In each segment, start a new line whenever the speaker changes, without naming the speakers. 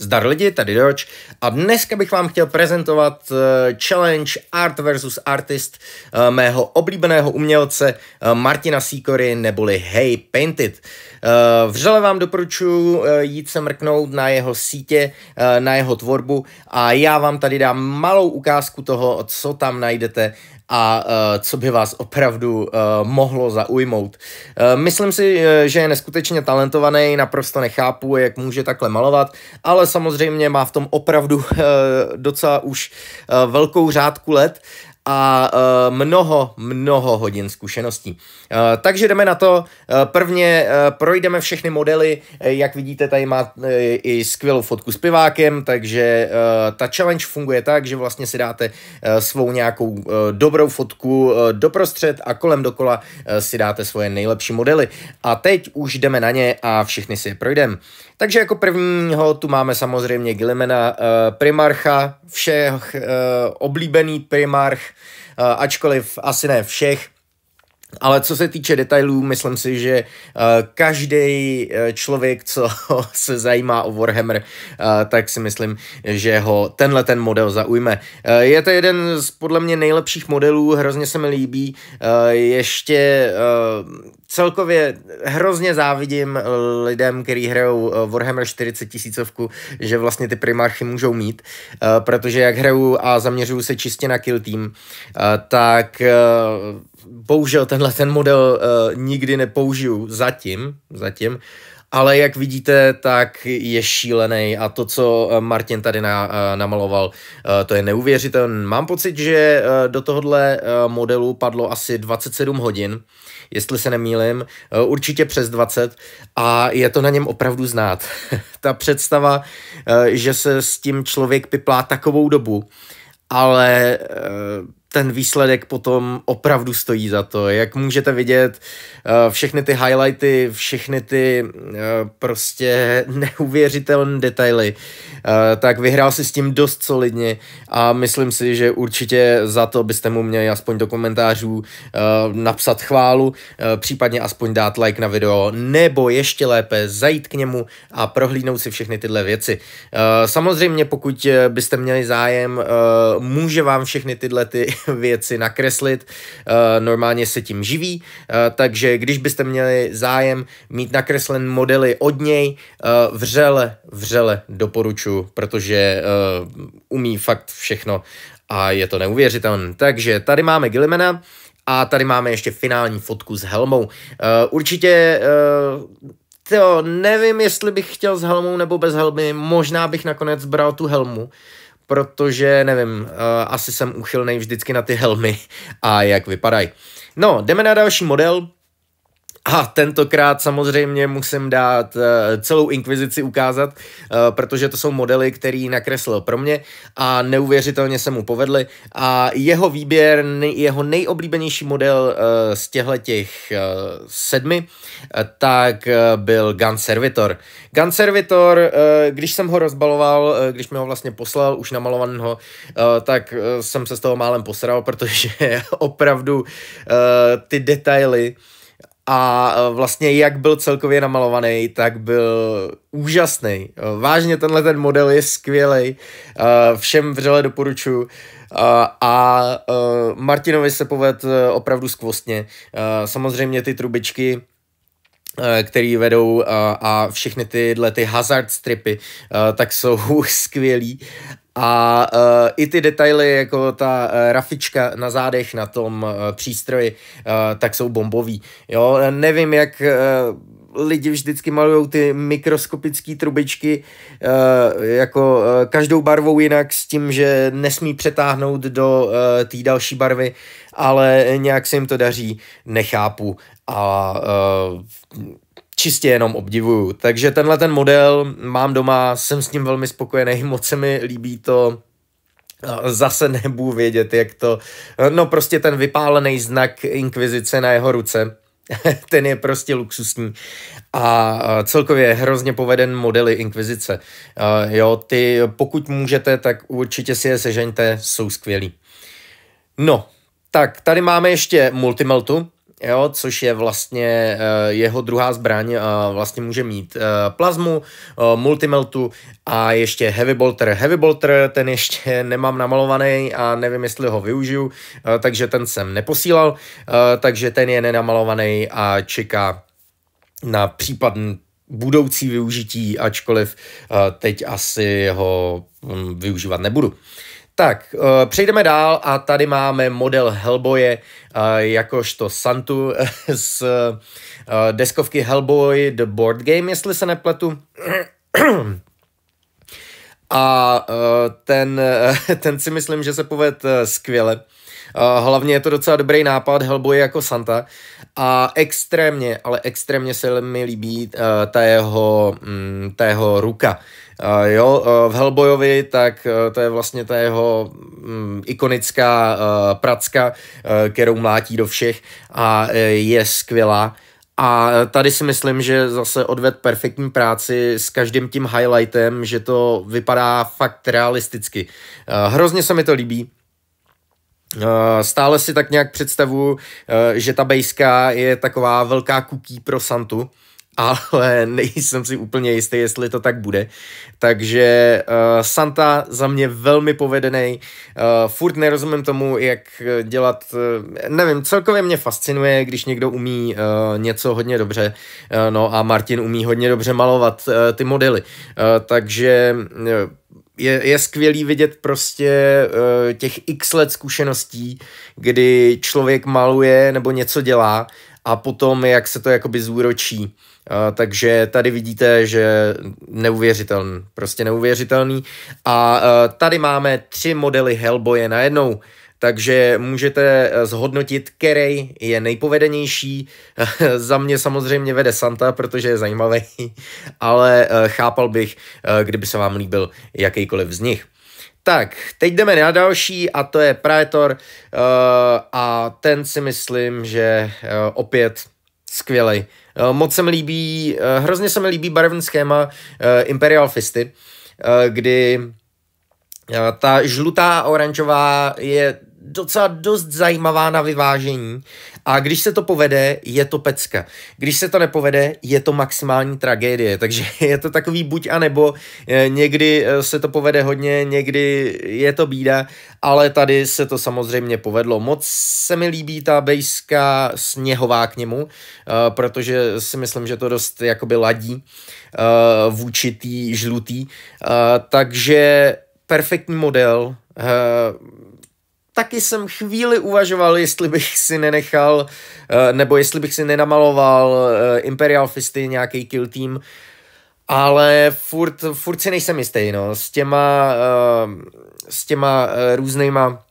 Zdar lidi, tady Doč a dneska bych vám chtěl prezentovat eh, challenge Art versus Artist eh, mého oblíbeného umělce eh, Martina Sikory neboli Hey Painted. Vřele vám doporučuji jít se mrknout na jeho sítě, na jeho tvorbu a já vám tady dám malou ukázku toho, co tam najdete a uh, co by vás opravdu uh, mohlo zaujmout. Uh, myslím si, že je neskutečně talentovaný, naprosto nechápu, jak může takhle malovat, ale samozřejmě má v tom opravdu uh, docela už uh, velkou řádku let a e, mnoho, mnoho hodin zkušeností. E, takže jdeme na to. E, prvně projdeme všechny modely. Jak vidíte, tady má i skvělou fotku s pivákem, takže ta challenge funguje tak, že vlastně si dáte svou nějakou dobrou fotku doprostřed a kolem dokola si dáte svoje nejlepší modely. A teď už jdeme na ně a všechny si je projdeme. Takže jako prvního tu máme samozřejmě Gilimena Primarcha, všech oblíbený Primarch, Eh, ačkoliv asi ne všech, ale co se týče detailů, myslím si, že uh, eh, každý eh, člověk, co se zajímá o Warhammer, uh, tak si myslím, že ho tenhle ten model zaujme. Je to jeden z podle mě nejlepších modelů, hrozně se mi líbí. Ještě celkově hrozně závidím lidem, kteří hrajou Warhammer 40 tisícovku, že vlastně ty primarchy můžou mít, protože jak hrajou a zaměřují se čistě na kill team, tak bohužel tenhle ten model uh, nikdy nepoužiju zatím, zatím, ale jak vidíte, tak je šílený a to, co eh, Martin tady na, eh, namaloval, to je neuvěřitelné. Mám pocit, že do tohohle modelu padlo asi 27 hodin, jestli se nemýlim, určitě přes 20 a je to na něm opravdu znát. Ta představa, že se s tím člověk piplá takovou dobu, ale ten výsledek potom opravdu stojí za to. Jak můžete vidět, eh, všechny ty highlighty, všechny ty eh, prostě neuvěřitelné detaily, eh, tak vyhrál si s tím dost solidně a myslím si, že určitě za to byste mu měli aspoň do komentářů napsat chválu, případně aspoň dát like na video, nebo ještě lépe zajít k němu a prohlídnout si všechny tyhle věci. Samozřejmě, pokud byste měli zájem, může vám všechny tyhle ty věci nakreslit, eh, normálně se tím živí, eh, takže když byste měli zájem mít nakreslen modely od něj, eh, vřele, vřele doporučuji, protože umí fakt všechno a je to neuvěřitelné. Takže tady máme Gillimana, a tady máme ještě finální fotku s helmou. Uh, určitě uh, to nevím, jestli bych chtěl s helmou nebo bez helmy. Možná bych nakonec bral tu helmu protože nevím, eh, asi jsem uchylnej vždycky na ty helmy a jak vypadají. No, jdeme na další model, a tentokrát samozřejmě musím dát eh, celou inkvizici ukázat, eh, protože to jsou modely, který nakreslil pro mě a neuvěřitelně se mu povedly. A jeho výběr, jeho nejoblíbenější model eh, z těchto těch sedmi, tak byl Gun Servitor. Gun Servitor, když jsem ho rozbaloval, když mi ho vlastně poslal, už namalovaného, tak jsem se z toho málem posral, protože opravdu ty detaily, a e, vlastně jak byl celkově namalovaný, tak byl úžasný. E, vážně tenhle ten model je skvělý, e, všem vřele doporučuji. A Martinovi se poved opravdu skvostně. Samozřejmě ty trubičky který vedou a všechny tyhle ty hazard stripy, tak jsou skvělí a uh, i ty detaily, jako ta uh, rafička na zádech na tom uh, přístroji, uh, tak jsou bombový. Jo, nevím, jak uh, lidi vždycky malují ty mikroskopické trubičky uh, jako uh, každou barvou jinak s tím, že nesmí přetáhnout do uh, té další barvy, ale nějak se jim to daří, nechápu. A uh, čistě jenom obdivuju. Takže tenhle ten model mám doma, jsem s ním velmi spokojený, moc se mi líbí to, zase nebudu vědět, jak to, no prostě ten vypálený znak inkvizice na jeho ruce, ten je prostě luxusní a celkově je hrozně poveden modely inkvizice. Jo, ty pokud můžete, tak určitě si je sežeňte, jsou skvělí. No, tak tady máme ještě Multimeltu, jo, což je vlastně eh, jeho druhá zbraň, vlastně může mít eh, plazmu, eh, multimeltu a ještě heavy bolter. Heavy bolter ten ještě nemám namalovaný a nevím, jestli ho využiju, takže ten jsem neposílal, takže ten je nenamalovaný a čeká na případný budoucí využití, ačkoliv teď asi ho hm, využívat nebudu. Tak, eh, přejdeme dál a tady máme model Hellboye eh, jakožto Santu eh, z deskovky Hellboy The Board Game, jestli se nepletu. A ten, ten si myslím, že se poved skvěle. Eh, hlavně je to docela dobrý nápad, Hellboy jako Santa. A extrémně, ale extrémně se mi líbí eh, ta jeho, mm, ta jeho ruka. Uh, jo, uh, v Hellboyovi, tak uh, to je vlastně ta jeho um, ikonická uh, pracka, uh, kterou mlátí do všech a uh, je skvělá. A tady si myslím, že zase odved perfektní práci s každým tím highlightem, že to vypadá fakt realisticky. Hrozně se mi to líbí. Eh, stále si tak nějak představu, eh, že ta bejska je taková velká kuký pro Santu, ale nejsem si úplně jistý, jestli to tak bude. Takže uh, Santa za mě velmi povedený. Uh, furt nerozumím tomu, jak dělat, uh, nevím, celkově mě fascinuje, když někdo umí uh, něco hodně dobře, uh, no a Martin umí hodně dobře malovat uh, ty modely. Uh, takže uh, je, je skvělý vidět prostě uh, těch x let zkušeností, kdy člověk maluje nebo něco dělá a potom, jak se to jakoby zúročí. Uh, takže tady vidíte, že neuvěřitelný, prostě neuvěřitelný. A uh, tady máme tři modely Hellboye najednou takže můžete eh, zhodnotit, který je nejpovedenější. Za mě samozřejmě vede Santa, protože je zajímavý, ale eh, chápal bych, eh, kdyby se vám líbil jakýkoliv z nich. Tak, teď jdeme na další a to je Praetor a ten si myslím, že opět skvělý. moc se mi líbí, hrozně se mi líbí barevný schéma Imperial Fisty, kdy ta žlutá a oranžová je docela dost zajímavá na vyvážení a když se to povede, je to pecka. Když se to nepovede, je to maximální tragédie, takže je to takový buď a nebo, eh, někdy eh, se to povede hodně, někdy je to bída, ale tady se to samozřejmě povedlo. Moc se mi líbí ta bejská sněhová k němu, eh, protože si myslím, že to dost jakoby ladí vůči tý žlutý, takže perfektní model, taky jsem chvíli uvažoval, jestli bych si nenechal, eh, nebo jestli bych si nenamaloval eh, Imperial Fisty nějaký kill team, ale furt, furt si nejsem jistý, no, s těma, eh, s těma různýma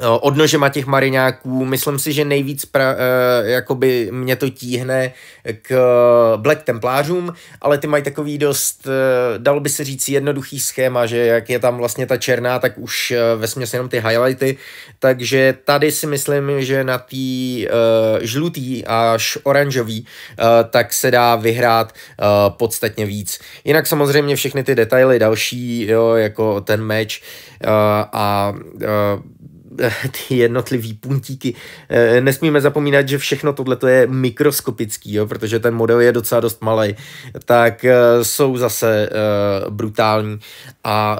Eh, odnožema těch mariňáků. Myslím si, že nejvíc pra, eh, jakoby mě to tíhne k Black Templářům, ale ty mají takový dost, eh, dalo by se říct, jednoduchý schéma, že jak je tam vlastně ta černá, tak už ve směs jenom ty highlighty, takže tady si myslím, že na té žlutý až oranžový, tak se dá vyhrát podstatně víc. Jinak samozřejmě všechny ty detaily další, jo, jako ten meč a Eh, ty jednotlivý puntíky. Eh, nesmíme zapomínat, že všechno tohle je mikroskopický, jo, protože ten model je docela dost malý, tak eh, jsou zase brutální. A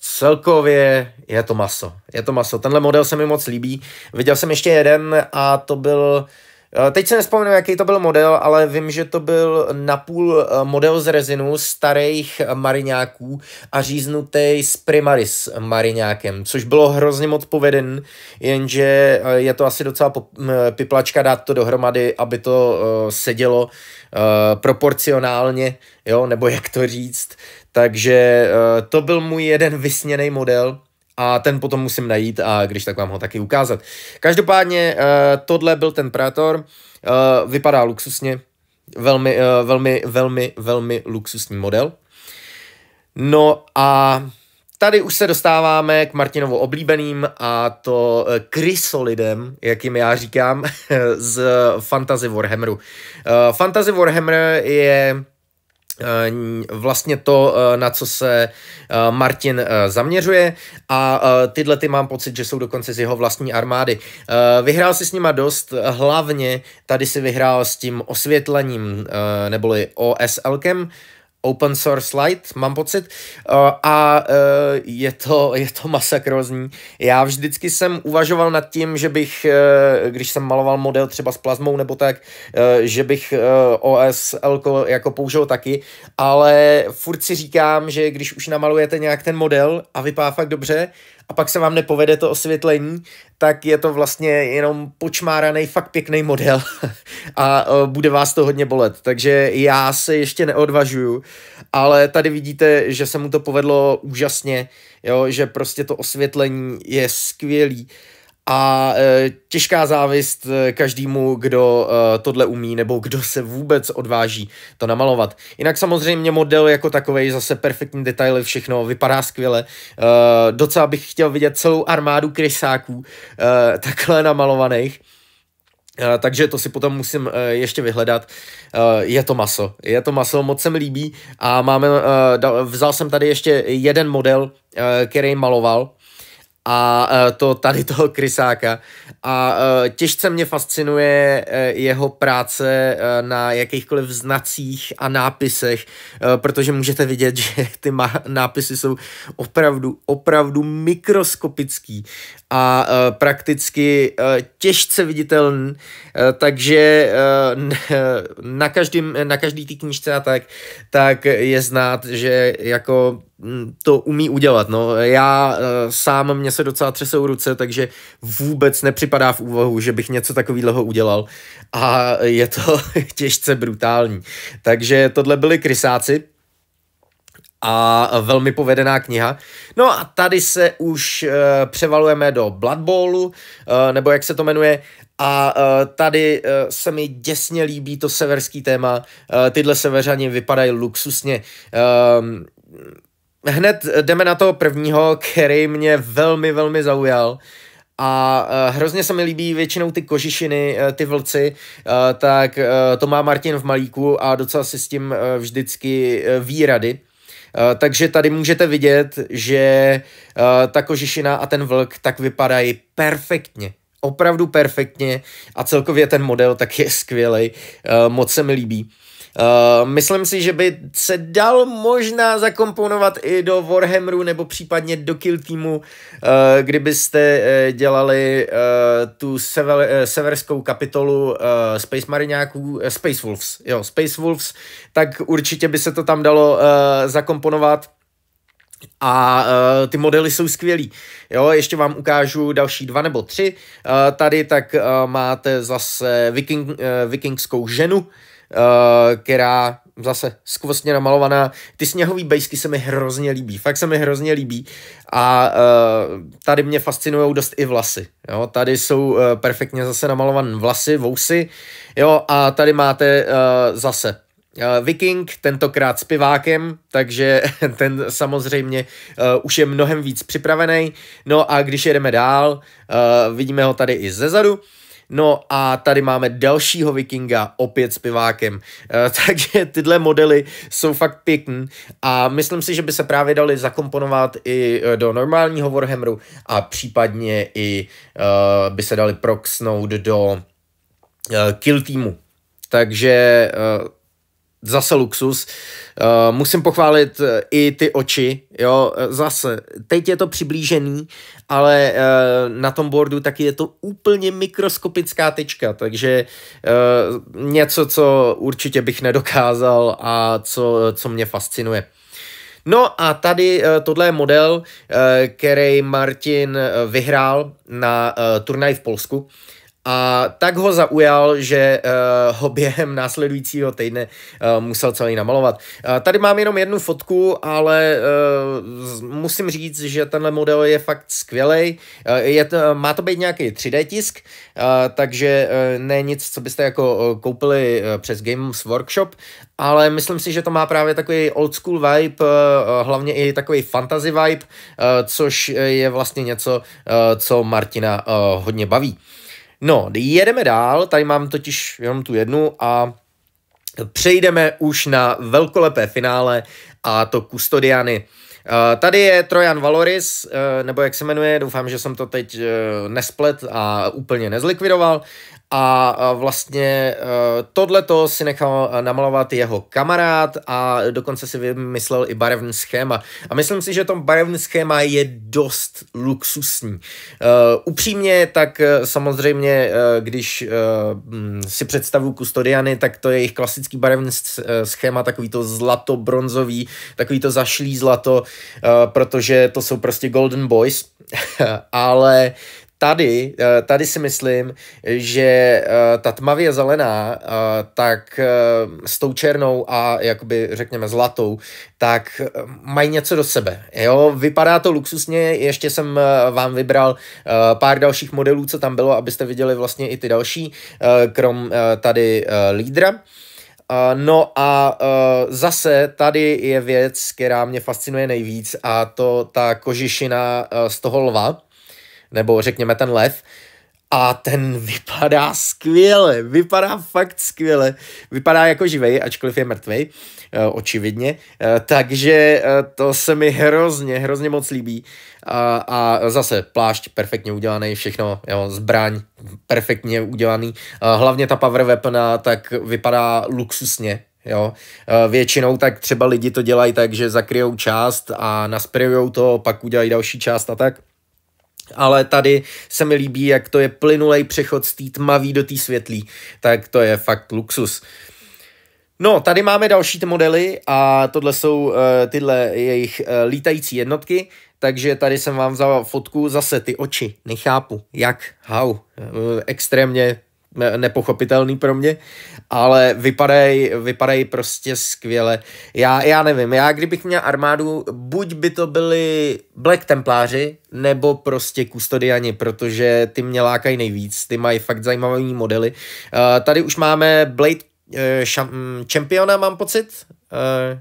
celkově je to maso. Je to maso. Tenhle model se mi moc líbí. Viděl jsem ještě jeden a to byl Eh, teď se nespomenu, jaký to byl model, ale vím, že to byl napůl eh, model z rezinu starých mariňáků a říznutý z Primaris mariňákem, což bylo hrozně moc poveden, jenže eh, je to asi docela piplačka dát to dohromady, aby to sedělo proporcionálně, jo, nebo jak to říct. Takže to byl můj jeden vysněný model, a ten potom musím najít a když tak vám ho taky ukázat. Každopádně eh, tohle byl ten Uh, vypadá luxusně, velmi, eh, velmi, velmi, velmi luxusní model. No a tady už se dostáváme k Martinovu oblíbeným a to krysolidem, jakým já říkám, z Fantasy Warhammeru. Fantasy Warhammer je Eh, vlastně to, eh, na co se eh, Martin zaměřuje a tyhle ty mám pocit, že jsou dokonce z jeho vlastní armády. Vyhrál si s nima dost, hlavně tady si vyhrál s tím osvětlením neboli OSLkem, open source light, mám pocit, eh, a eh, je to, je to masakrozní. Já vždycky jsem uvažoval nad tím, že bych, eh, když jsem maloval model třeba s plazmou nebo tak, že bych OSL jako použil taky, ale furt si říkám, že když už namalujete nějak ten model a vypadá fakt dobře a pak se vám nepovede to osvětlení, tak je to vlastně jenom počmáraný fakt pěkný model a e, bude vás to hodně bolet. Takže já se ještě neodvažuju, ale tady vidíte, že se mu to povedlo úžasně, jo, že prostě to osvětlení je skvělý. Uh, a e, těžká závist e, každému, kdo e, tohle umí nebo kdo se vůbec odváží to namalovat. Jinak samozřejmě model jako takový, zase perfektní detaily, všechno vypadá skvěle. E, docela bych chtěl vidět celou armádu krysáků e, takhle namalovaných. E, takže to si potom musím e, ještě vyhledat. je to maso, je to maso, moc se mi líbí a máme, vzal jsem tady ještě jeden model, který maloval a e, to tady toho krysáka. A e, těžce mě fascinuje e, jeho práce na jakýchkoliv znacích a nápisech, protože můžete vidět, že ty nápisy jsou opravdu, opravdu mikroskopický a prakticky těžce viditelný, takže na, každým, na každý ty knížce a tak, tak je znát, že jako Mm, to umí udělat. No, já e, sám, mě se docela třesou ruce, takže vůbec nepřipadá v úvahu, že bych něco takového udělal a je to těžce brutální. Takže tohle byli krysáci a velmi povedená kniha. No a tady se už e, převalujeme do Blood Bowlu, e, nebo jak se to jmenuje, a uh, tady uh, se mi děsně líbí to severský téma. Uh, tyhle severani vypadají luxusně. Uh, hned eh, jdeme na toho prvního, který mě velmi, velmi zaujal. A uh, hrozně se mi líbí většinou ty kožišiny, uh, ty vlci, uh, tak uh, to má Martin v malíku a docela si s tím uh, vždycky uh, Uh, takže tady můžete vidět, že uh, ta kožišina a ten vlk tak vypadají perfektně. Opravdu perfektně a celkově ten model tak je skvělý, uh, moc se mi líbí. Eh, myslím si, že by se dal možná zakomponovat i do Warhammeru nebo případně do Kill Teamu, uh, kdybyste uh, dělali uh, tu sever, uh, severskou kapitolu uh, Space Mariňáků, uh, Space Wolves, jo, Space Wolves, tak určitě by se to tam dalo uh, zakomponovat. A uh, ty modely jsou skvělý. Jo, ještě vám ukážu další dva nebo tři. Uh, tady tak uh, máte zase viking, uh, vikingskou ženu, uh, Eh, která zase skvostně namalovaná. Ty sněhové bejsky se mi hrozně líbí, fakt se mi hrozně líbí a uh, tady mě fascinují dost i vlasy. Jo? Tady jsou uh, perfektně zase namalované vlasy, vousy jo? a tady máte uh, zase Viking, tentokrát s pivákem, takže ten samozřejmě uh, už je mnohem víc připravený. No a když jedeme dál, uh, vidíme ho tady i zezadu. No a tady máme dalšího vikinga, opět s pivákem. Eh, takže tyhle modely jsou fakt pěkný a myslím si, že by se právě dali zakomponovat i eh, do normálního Warhammeru a případně i e, by se dali proxnout do e, kill týmu. Takže zase luxus. Eh, musím pochválit eh, i ty oči, jo, eh, zase. Teď je to přiblížený, ale na tom boardu taky je to úplně mikroskopická tečka, takže něco, co určitě bych nedokázal a co, co mě fascinuje. No a tady tohle je model, který Martin vyhrál na turnaj v Polsku. A tak ho zaujal, že uh, ho během následujícího týdne uh, musel celý namalovat. Uh, tady mám jenom jednu fotku, ale uh, musím říct, že tenhle model je fakt skvělý. Uh, je, uh, má to být nějaký 3D tisk, uh, takže uh, ne nic, co byste jako uh, koupili uh, přes Games Workshop, ale myslím si, že to má právě takový old school vibe, hlavně i takový fantasy vibe, což je vlastně něco, co Martina hodně baví. No, jedeme dál, tady mám totiž jenom tu jednu a přejdeme už na velkolepé finále a to Kustodiany. Eh, tady je Trojan Valoris, eh, nebo jak se jmenuje, doufám, že jsem to teď eh, nesplet a úplně nezlikvidoval, a vlastně e, to si nechal e, namalovat jeho kamarád a dokonce si vymyslel i barevný schéma. A myslím si, že to barevný schéma je dost luxusní. E, upřímně, tak samozřejmě, když si představu Kustodiany, tak to je jejich klasický barevný schéma, takový to zlato-bronzový, takový to zašlý zlato, protože to jsou prostě Golden Boys. Ale tady, eh, tady si myslím, že eh, ta tmavě zelená, eh, tak s tou černou a jakoby řekněme zlatou, tak mají něco do sebe. Jo, vypadá to luxusně, ještě jsem vám vybral pár dalších modelů, co tam bylo, abyste viděli vlastně i ty další, krom tady lídra. No a zase tady je věc, která mě fascinuje nejvíc a to ta kožišina z toho lva nebo řekněme ten lev, a ten vypadá skvěle, vypadá fakt skvěle. Vypadá jako živej, ačkoliv je mrtvej, eh, očividně. Eh, takže eh, to se mi hrozně, hrozně moc líbí. A, a zase plášť perfektně udělaný, všechno, jo, zbraň perfektně udělaný. Hlavně ta power weapon tak vypadá luxusně, Jo. Většinou tak třeba lidi to dělají tak, že zakryjou část a nasprejou to, pak udělají další část a tak ale tady se mi líbí, jak to je plynulej přechod z té tmavý do té světlý, tak to je fakt luxus. No, tady máme další ty modely a tohle jsou uh, tyhle jejich uh, lítající jednotky, takže tady jsem vám vzal fotku, zase ty oči, nechápu, jak, how, uh, eh, extrémně nepochopitelný pro mě, ale vypadají vypadaj prostě skvěle. Já, já nevím, já kdybych měl armádu, buď by to byli Black Templáři, nebo prostě Kustodiani, protože ty mě lákají nejvíc, ty mají fakt zajímavé modely. Uh, tady už máme Blade uh, šam, mm, Championa, mám pocit, uh,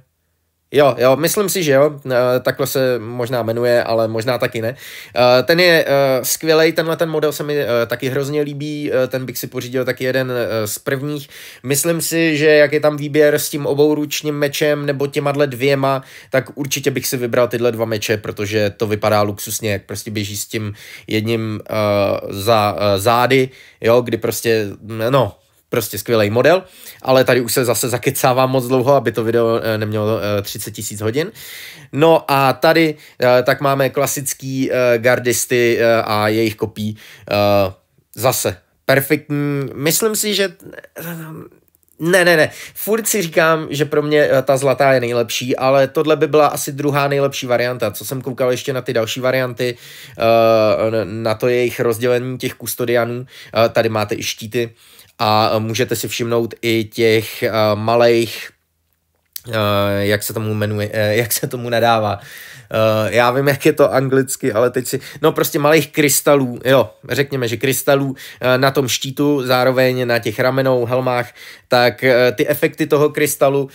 Jo, jo, myslím si, že jo, eh, takhle se možná jmenuje, ale možná taky ne. Eh, ten je eh, skvělý, tenhle ten model se mi taky hrozně líbí, ten bych si pořídil taky jeden z prvních. Myslím si, že jak je tam výběr s tím obouručním mečem nebo těma dvěma, tak určitě bych si vybral tyhle dva meče, protože to vypadá luxusně, jak prostě běží s tím jedním za zády, jo, kdy prostě, no, Prostě skvělý model, ale tady už se zase zakecávám moc dlouho, aby to video eh, nemělo 30 eh, tisíc hodin. No a tady eh, tak máme klasický gardisty a jejich kopí zase perfektní. Myslím si, že ne, ne, ne. Furt si říkám, že pro mě ta zlatá je nejlepší, ale tohle by byla asi druhá nejlepší varianta. Co jsem koukal ještě na ty další varianty, na to jejich rozdělení těch kustodianů. Tady máte i štíty a můžete si všimnout i těch eh, malých eh, jak se tomu jmenuje, eh, jak se tomu nadává. Já vím, jak je to anglicky, ale teď si... No prostě malých krystalů, jo, řekněme, že krystalů na tom štítu, zároveň na těch ramenou, helmách, tak ty efekty toho krystalu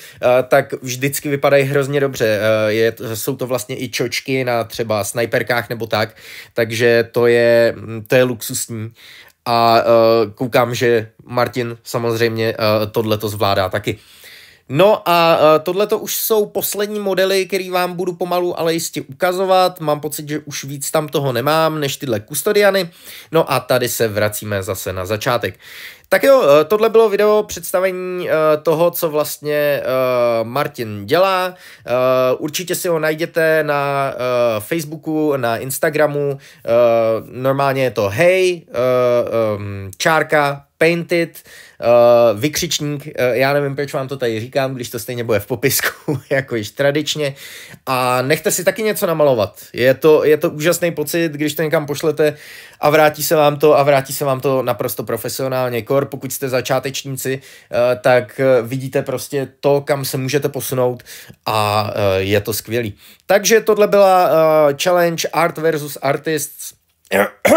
tak vždycky vypadají hrozně dobře. Je, jsou to vlastně i čočky na třeba snajperkách nebo tak, takže to je, to je luxusní a eh, koukám, že Martin samozřejmě eh, tohle to zvládá taky. No a e, tohle to už jsou poslední modely, který vám budu pomalu ale jistě ukazovat. Mám pocit, že už víc tam toho nemám než tyhle kustodiany. No a tady se vracíme zase na začátek. Tak jo, e, tohle bylo video představení e, toho, co vlastně Martin dělá. Určitě si ho najděte na Facebooku, na Instagramu. Normálně je to hej, čárka, Painted, uh, vykřičník, uh, já nevím, proč vám to tady říkám, když to stejně bude v popisku, jako již tradičně. A nechte si taky něco namalovat. Je to, je to úžasný pocit, když to někam pošlete a vrátí se vám to a vrátí se vám to naprosto profesionálně. Kor, pokud jste začátečníci, uh, tak vidíte prostě to, kam se můžete posunout a uh, je to skvělý. Takže tohle byla uh, challenge Art versus Artists.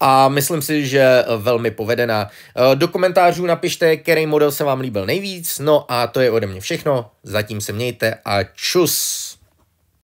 a myslím si, že eh, velmi povedená. Eh, do komentářů napište, který model se vám líbil nejvíc, no a to je ode mě všechno, zatím se mějte a čus!